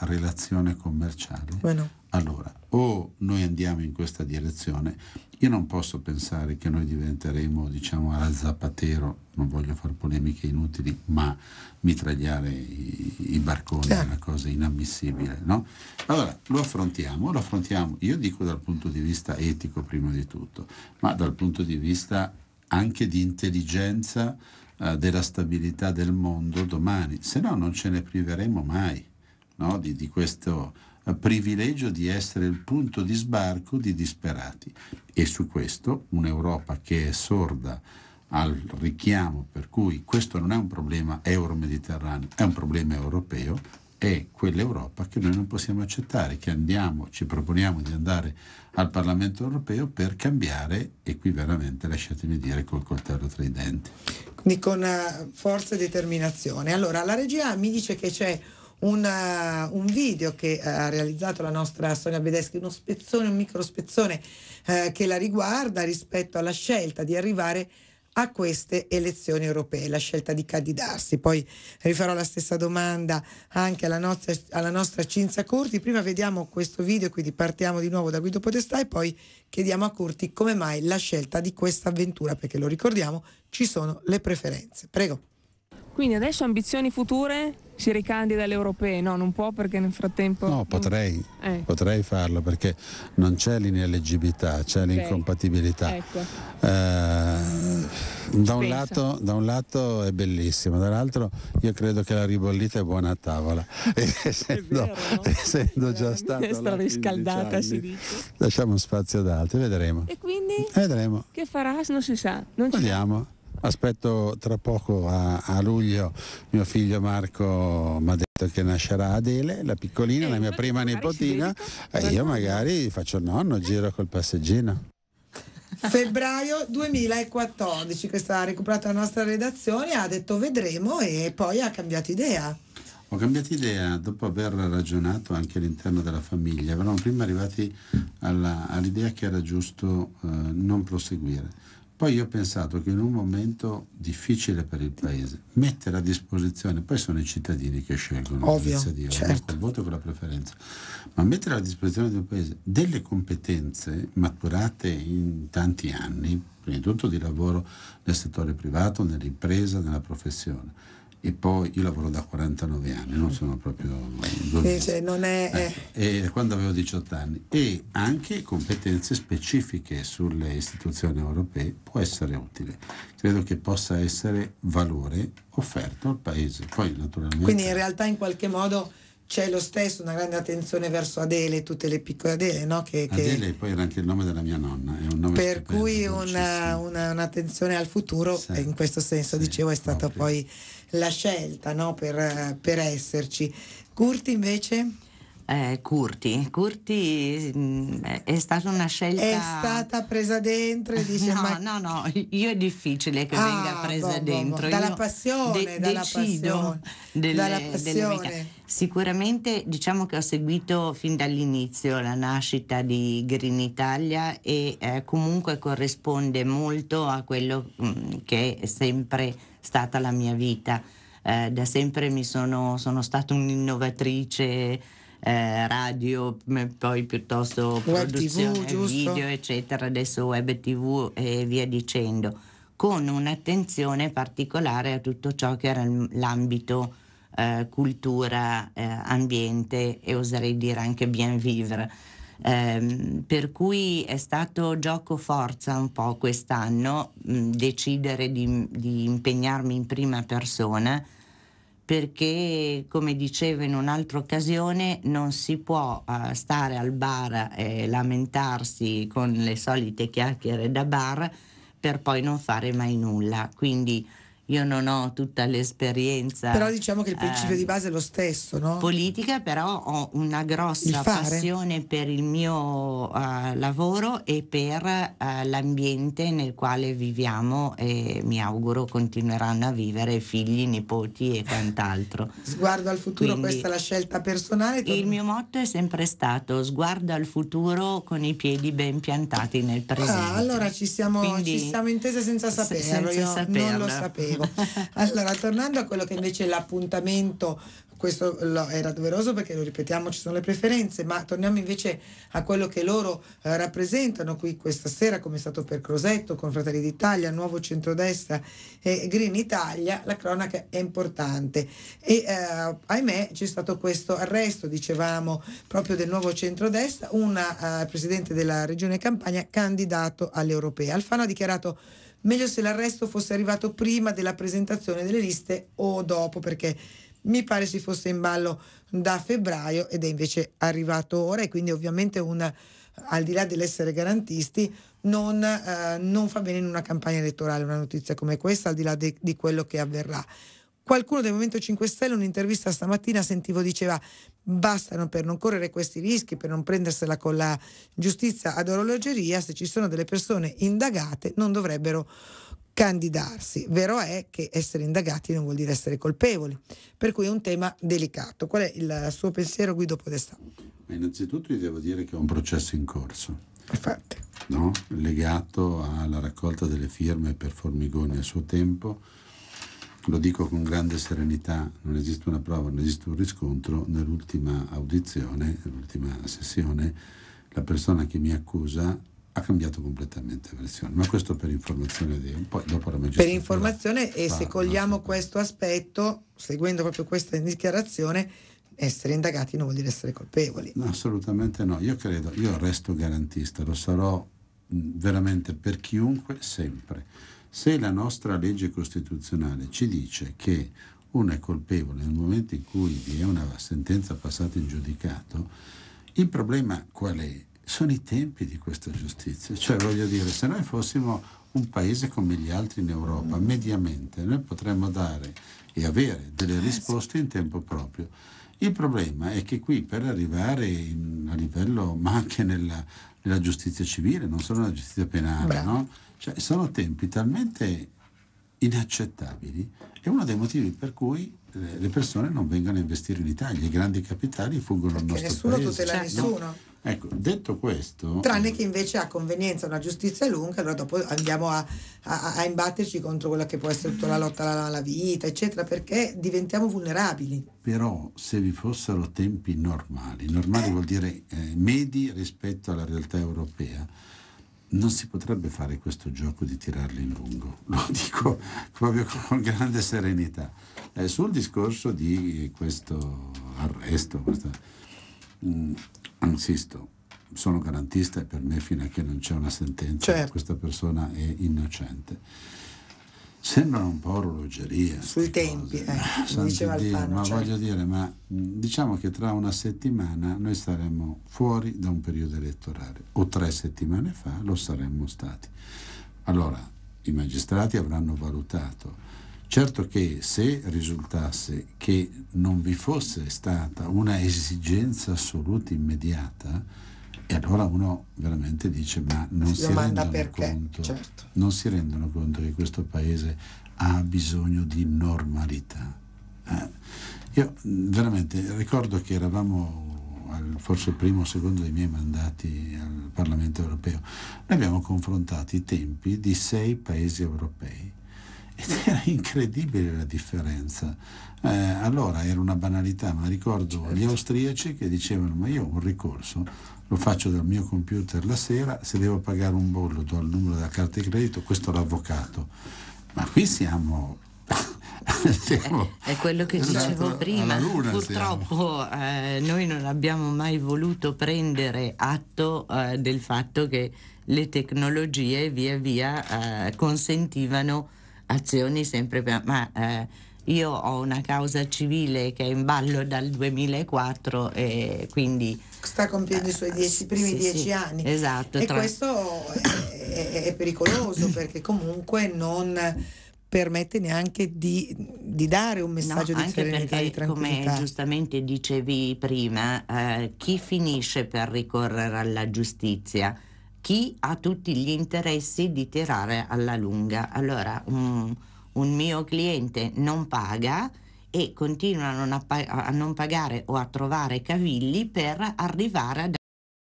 relazione commerciale, bueno. allora o noi andiamo in questa direzione, io non posso pensare che noi diventeremo, diciamo, alla Zapatero, non voglio fare polemiche inutili, ma mitragliare i, i barconi certo. è una cosa inammissibile, no? Allora, lo affrontiamo, lo affrontiamo, io dico dal punto di vista etico prima di tutto, ma dal punto di vista anche di intelligenza eh, della stabilità del mondo domani, se no non ce ne priveremo mai no? di, di questo eh, privilegio di essere il punto di sbarco di disperati. E su questo un'Europa che è sorda al richiamo per cui questo non è un problema euro-mediterraneo, è un problema europeo, è quell'Europa che noi non possiamo accettare, che andiamo, ci proponiamo di andare al Parlamento europeo per cambiare, e qui veramente lasciatemi dire col coltello tra i denti. Quindi con eh, forza e determinazione. Allora, la regia mi dice che c'è una, eh, un video che eh, ha realizzato la nostra Sonia Bedeschi, uno spezzone, un micro spezzone eh, che la riguarda rispetto alla scelta di arrivare a queste elezioni europee, la scelta di candidarsi. Poi rifarò la stessa domanda anche alla nostra, alla nostra Cinzia Corti. Prima vediamo questo video, quindi partiamo di nuovo da Guido Podestà e poi chiediamo a Corti come mai la scelta di questa avventura, perché lo ricordiamo, ci sono le preferenze. Prego. Quindi adesso ambizioni future? Si ricandida alle europee? No, non può perché nel frattempo... No, potrei, eh. potrei farlo perché non c'è l'ineleggibilità, c'è okay. l'incompatibilità. Ecco. Eh... Da un, lato, da un, lato, è bellissimo, dall'altro io credo che la ribollita è buona a tavola. essendo, vero, no? essendo già eh, stata riscaldata, si dice. Lasciamo spazio ad altri, vedremo. E quindi? Vedremo. Che farà? Non si sa. Non Vediamo. Aspetto tra poco a, a luglio mio figlio Marco mi ha detto che nascerà Adele, la piccolina, eh, la mia prima nipotina, e io magari faccio il nonno, giro col passeggino febbraio 2014 questa ha recuperato la nostra redazione ha detto vedremo e poi ha cambiato idea ho cambiato idea dopo aver ragionato anche all'interno della famiglia eravamo prima arrivati alla, all'idea che era giusto eh, non proseguire poi io ho pensato che in un momento difficile per il Paese, mettere a disposizione, poi sono i cittadini che scelgono Ovvio, dire, certo. il voto con la preferenza, ma mettere a disposizione del Paese delle competenze maturate in tanti anni, prima di tutto di lavoro nel settore privato, nell'impresa, nella professione, e poi io lavoro da 49 anni, non sono proprio... Dice, non è... eh, eh. quando avevo 18 anni e anche competenze specifiche sulle istituzioni europee può essere utile. Credo che possa essere valore offerto al Paese. Poi, naturalmente... Quindi in realtà in qualche modo c'è lo stesso una grande attenzione verso Adele e tutte le piccole Adele, no? Che, Adele che... poi era anche il nome della mia nonna. per cui una, una, un'attenzione al futuro, sì. in questo senso sì, dicevo, è stata proprio. poi la scelta no? per, per esserci. Curti invece? eh, Curti. Mm, è stata una scelta. È stata presa dentro e dice: No, ma... no, no, io è difficile che ah, venga boh, presa boh, boh dentro. Boh, dalla passione, de- dalla passione. Delle, dalla passione. Sicuramente diciamo che ho seguito fin dall'inizio la nascita di Green Italia e eh, comunque corrisponde molto a quello mh, mm, che è sempre stata la mia vita. Eh, da sempre mi sono, sono stata un'innovatrice eh, radio, poi piuttosto web produzione TV, video, eccetera, adesso web tv e via dicendo, con un'attenzione particolare a tutto ciò che era l'ambito eh, cultura, eh, ambiente e oserei dire anche bien vivre. Eh, per cui è stato gioco forza un po' quest'anno mh, decidere di, di, impegnarmi in prima persona perché, come dicevo in un'altra occasione, non si può uh, stare al bar e lamentarsi con le solite chiacchiere da bar per poi non fare mai nulla. Quindi io non ho tutta l'esperienza. Però diciamo che il principio eh, di base è lo stesso, no? Politica, però ho una grossa passione per il mio uh, lavoro e per uh, l'ambiente nel quale viviamo e mi auguro continueranno a vivere figli, nipoti e quant'altro. Sguardo al futuro, Quindi, questa è la scelta personale. Torno... Il mio motto è sempre stato sguardo al futuro con i piedi ben piantati nel ah, presente. Ah, allora ci siamo, Quindi, ci siamo intese senza saperlo, senza saperlo. non lo sapevo positivo. Allora, tornando a quello che invece è l'appuntamento questo era doveroso perché lo ripetiamo ci sono le preferenze ma torniamo invece a quello che loro eh, rappresentano qui questa sera come è stato per Crosetto con Fratelli d'Italia Nuovo Centrodestra e Green Italia la cronaca è importante e eh, ahimè c'è stato questo arresto dicevamo proprio del Nuovo Centrodestra un eh, presidente della regione Campania candidato all'Europea Alfano ha dichiarato meglio se l'arresto fosse arrivato prima della presentazione delle liste o dopo, perché mi pare si fosse in ballo da febbraio ed è invece arrivato ora e quindi ovviamente un, al di là dell'essere garantisti non, eh, non, fa bene in una campagna elettorale una notizia come questa, al di là de, di quello che avverrà. Qualcuno del Movimento 5 Stelle in un'intervista stamattina sentivo diceva bastano per non correre questi rischi, per non prendersela con la giustizia ad orologeria, se ci sono delle persone indagate non dovrebbero candidarsi. Vero è che essere indagati non vuol dire essere colpevoli, per cui è un tema delicato. Qual è il suo pensiero Guido Podestà? Innanzitutto vi devo dire che è un processo in corso. No? legato alla raccolta delle firme per Formigoni a suo tempo lo dico con grande serenità, non esiste una prova, non esiste un riscontro, nell'ultima audizione, nell'ultima sessione, la persona che mi accusa ha cambiato completamente versione, ma questo per informazione di poi dopo la magistratura. Per informazione e se cogliamo questo aspetto, seguendo proprio questa dichiarazione, essere indagati non vuol dire essere colpevoli. No, assolutamente no, io credo, io resto garantista, lo sarò veramente per chiunque sempre se la nostra legge costituzionale ci dice che uno è colpevole nel momento in cui vi è una sentenza passata in giudicato, il problema qual è? Sono i tempi di questa giustizia. Cioè, voglio dire, se noi fossimo un paese come gli altri in Europa, mm. mediamente noi potremmo dare e avere delle eh, risposte in tempo proprio. Il problema è che qui per arrivare in, a livello, ma anche nella, nella giustizia civile, non solo nella giustizia penale, no? Cioè, sono tempi talmente inaccettabili è uno dei motivi per cui le persone non vengono a investire in Italia, i grandi capitali fuggono al nostro nessuno paese. tutela certo. nessuno. Ecco, detto questo... Tranne eh, che invece ha convenienza una giustizia lunga, allora dopo andiamo a, a, a, imbatterci contro quella che può essere tutta la lotta alla, alla vita, eccetera, perché diventiamo vulnerabili. Però se vi fossero tempi normali, normali eh. vuol dire eh, medi rispetto alla realtà europea, non si potrebbe fare questo gioco di tirarli in lungo, lo dico proprio con grande serenità. Eh, sul discorso di questo arresto, questa, mh, mm, insisto, sono garantista e per me fino a che non c'è una sentenza certo. questa persona è innocente. Sembra un po' orologeria. Sui tempi, cose. eh, eh diceva Alfano. Ma cioè... voglio dire, ma mm, diciamo che tra una settimana noi saremmo fuori da un periodo elettorale, o tre settimane fa lo saremmo stati. Allora, i magistrati avranno valutato. Certo che se risultasse che non vi fosse stata una esigenza assoluta immediata, e allora uno veramente dice, ma non si, si rendono perché, conto, certo. non si rendono conto che questo paese ha bisogno di normalità. Eh? Io veramente ricordo che eravamo al, forse il primo o secondo dei miei mandati al Parlamento europeo, noi abbiamo confrontato i tempi di sei paesi europei ed era incredibile la differenza. Eh, allora era una banalità, ma ricordo certo. gli austriaci che dicevano ma io ho un ricorso lo faccio dal mio computer la sera, se devo pagare un bollo do il numero della carta di credito, questo l'avvocato. Ma qui siamo siamo, eh, è quello che dicevo prima. Purtroppo eh, noi non abbiamo mai voluto prendere atto eh, del fatto che le tecnologie via via eh, consentivano azioni sempre per... Ma, eh, io ho una causa civile che è in ballo dal 2004 e quindi... Sta compiendo i suoi eh, dieci, primi sì, dieci sì, anni. Esatto. E tra... questo è, è, pericoloso perché comunque non permette neanche di, di dare un messaggio no, di anche serenità perché, di Come giustamente dicevi prima, eh, chi finisce per ricorrere alla giustizia? chi ha tutti gli interessi di tirare alla lunga. Allora un, un mio cliente non paga e continuano a, a non pagare o a trovare cavilli per arrivare ad